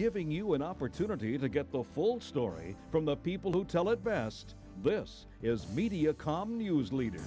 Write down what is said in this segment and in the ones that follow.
giving you an opportunity to get the full story from the people who tell it best. This is MediaCom News Leaders.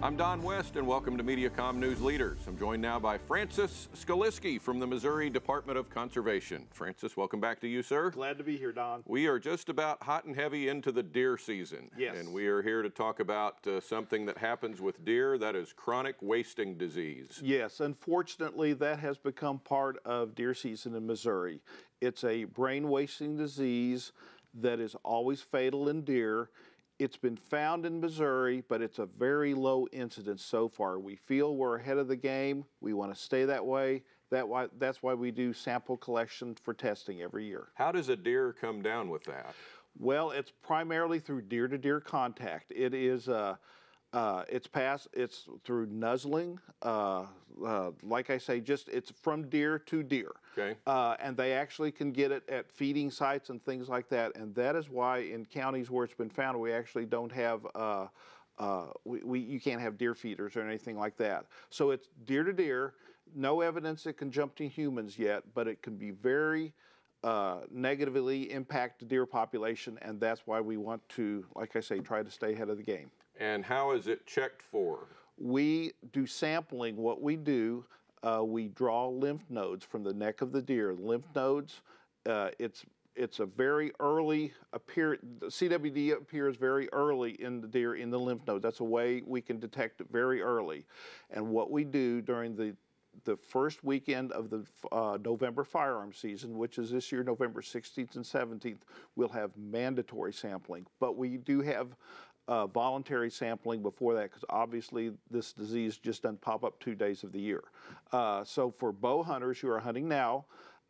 I'm Don West, and welcome to MediaCom News Leaders. I'm joined now by Francis Skaliski from the Missouri Department of Conservation. Francis, welcome back to you, sir. Glad to be here, Don. We are just about hot and heavy into the deer season. Yes. And we are here to talk about uh, something that happens with deer that is chronic wasting disease. Yes, unfortunately, that has become part of deer season in Missouri. It's a brain wasting disease that is always fatal in deer it's been found in Missouri, but it's a very low incidence so far. We feel we're ahead of the game. We want to stay that way. That why, that's why we do sample collection for testing every year. How does a deer come down with that? Well, it's primarily through deer to deer contact. It is a uh, uh, it's passed. It's through nuzzling. Uh, uh, like I say, just it's from deer to deer. Okay. Uh, and they actually can get it at feeding sites and things like that. And that is why in counties where it's been found, we actually don't have. Uh, uh, we, we, you can't have deer feeders or anything like that. So it's deer to deer. No evidence it can jump to humans yet, but it can be very uh, negatively impact the deer population, and that's why we want to, like I say, try to stay ahead of the game. And how is it checked for? We do sampling. What we do, uh, we draw lymph nodes from the neck of the deer. Lymph nodes, uh, it's it's a very early appear. CWD appears very early in the deer in the lymph node. That's a way we can detect it very early. And what we do during the the first weekend of the uh, November firearm season, which is this year, November 16th and 17th, we'll have mandatory sampling. But we do have uh, voluntary sampling before that because obviously this disease just doesn't pop up two days of the year. Uh, so for bow hunters who are hunting now,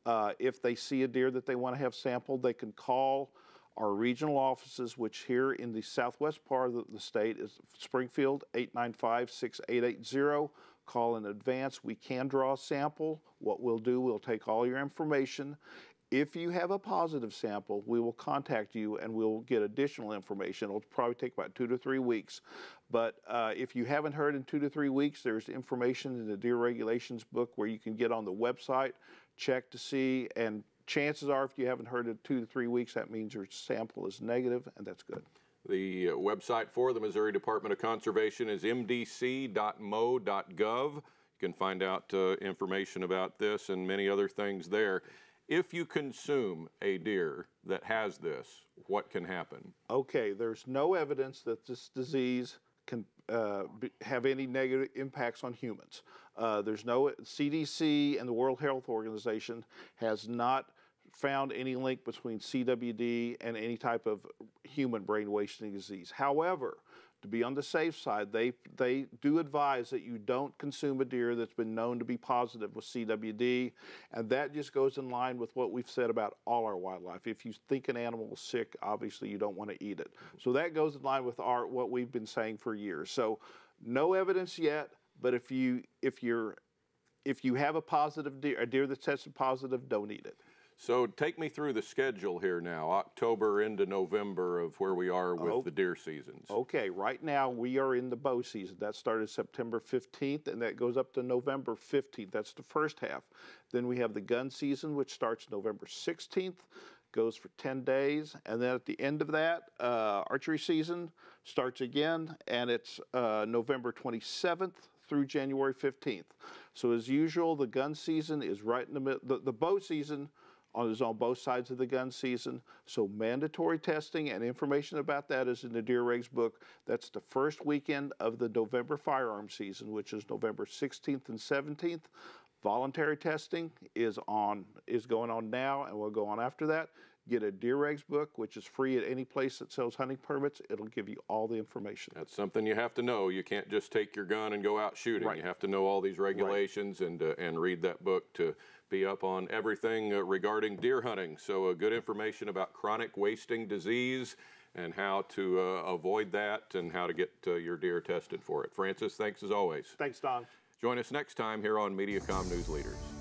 uh, if they see a deer that they want to have sampled, they can call our regional offices, which here in the southwest part of the state is Springfield, 895 6880 call in advance. We can draw a sample. What we'll do, we'll take all your information. If you have a positive sample, we will contact you and we'll get additional information. It'll probably take about two to three weeks. But uh, if you haven't heard in two to three weeks, there's information in the Deer Regulations book where you can get on the website, check to see, and chances are if you haven't heard in two to three weeks, that means your sample is negative, and that's good. The website for the Missouri Department of Conservation is mdc.mo.gov. You can find out uh, information about this and many other things there. If you consume a deer that has this, what can happen? Okay, there's no evidence that this disease can uh, have any negative impacts on humans. Uh, there's no CDC and the World Health Organization has not found any link between CWD and any type of human brain wasting disease. However, to be on the safe side, they, they do advise that you don't consume a deer that's been known to be positive with CWD. And that just goes in line with what we've said about all our wildlife. If you think an animal is sick, obviously you don't want to eat it. So that goes in line with our, what we've been saying for years. So no evidence yet, but if you, if you're, if you have a positive deer, a deer that's tested positive, don't eat it. So take me through the schedule here now, October into November of where we are with oh, the deer seasons. Okay, right now we are in the bow season. That started September 15th and that goes up to November 15th. That's the first half. Then we have the gun season, which starts November 16th, goes for 10 days. And then at the end of that, uh, archery season starts again and it's uh, November 27th through January 15th. So as usual, the gun season is right in the middle, the, the bow season is on both sides of the gun season. So mandatory testing and information about that is in the Deer Regs book. That's the first weekend of the November firearm season, which is November 16th and 17th. Voluntary testing is on is going on now and will go on after that. Get a deer eggs book, which is free at any place that sells hunting permits. It'll give you all the information. That's something you have to know. You can't just take your gun and go out shooting. Right. You have to know all these regulations right. and uh, and read that book to be up on everything uh, regarding deer hunting. So, uh, good information about chronic wasting disease and how to uh, avoid that and how to get uh, your deer tested for it. Francis, thanks as always. Thanks, Don. Join us next time here on MediaCom News Leaders.